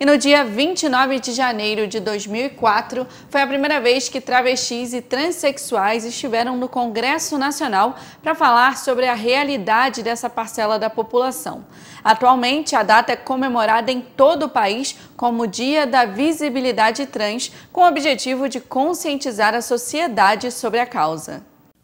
E no dia 29 de janeiro de 2004, foi a primeira vez que travestis e transexuais estiveram no Congresso Nacional para falar sobre a realidade dessa parcela da população. Atualmente, a data é comemorada em todo o país como Dia da Visibilidade Trans, com o objetivo de conscientizar a sociedade sobre a causa.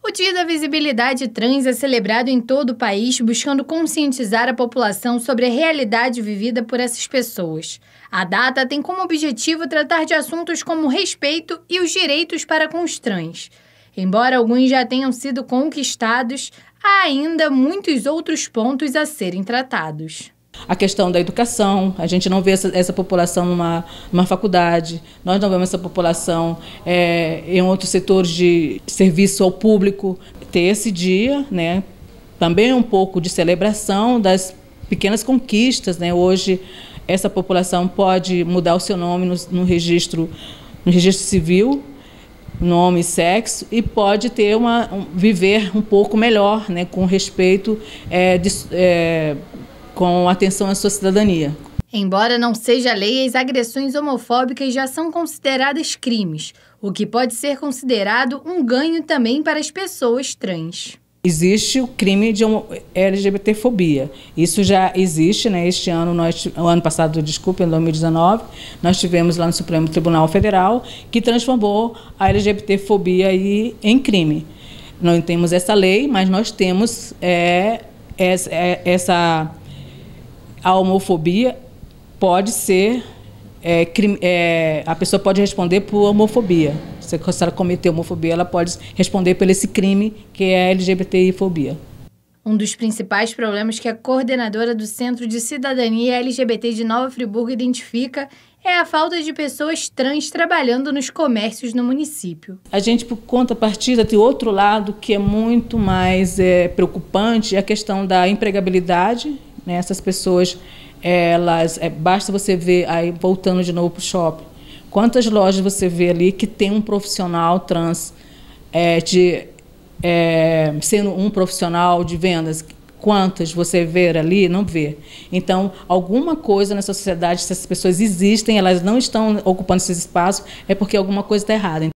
O Dia da Visibilidade Trans é celebrado em todo o país, buscando conscientizar a população sobre a realidade vivida por essas pessoas. A data tem como objetivo tratar de assuntos como respeito e os direitos para com os trans. Embora alguns já tenham sido conquistados, há ainda muitos outros pontos a serem tratados. A questão da educação, a gente não vê essa, essa população numa, numa, faculdade, nós não vemos essa população é, em outros setores de serviço ao público. Ter esse dia, né, também é um pouco de celebração das pequenas conquistas. Né? Hoje, essa população pode mudar o seu nome no, no registro, no registro civil, nome e sexo e pode ter uma um, viver um pouco melhor, né, com respeito é, de, é, com atenção à sua cidadania. Embora não seja lei, as agressões homofóbicas já são consideradas crimes, o que pode ser considerado um ganho também para as pessoas trans existe o crime de LGBTfobia. Isso já existe, né? Este ano, nós, o ano passado, desculpe, em 2019, nós tivemos lá no Supremo Tribunal Federal que transformou a LGBTfobia aí em crime. Não temos essa lei, mas nós temos é, essa é, a homofobia pode ser. É, crime, é, a pessoa pode responder por homofobia. Se ela cometer homofobia, ela pode responder por esse crime que é a LGBTI-fobia. Um dos principais problemas que a coordenadora do Centro de Cidadania LGBT de Nova Friburgo identifica é a falta de pessoas trans trabalhando nos comércios no município. A gente, por conta partida, tem outro lado que é muito mais é, preocupante, é a questão da empregabilidade né? Essas pessoas, elas, é, basta você ver, aí voltando de novo para o shopping, quantas lojas você vê ali que tem um profissional trans é, de é, sendo um profissional de vendas? Quantas você vê ali? Não vê. Então, alguma coisa na sociedade, se essas pessoas existem, elas não estão ocupando esses espaços, é porque alguma coisa está errada.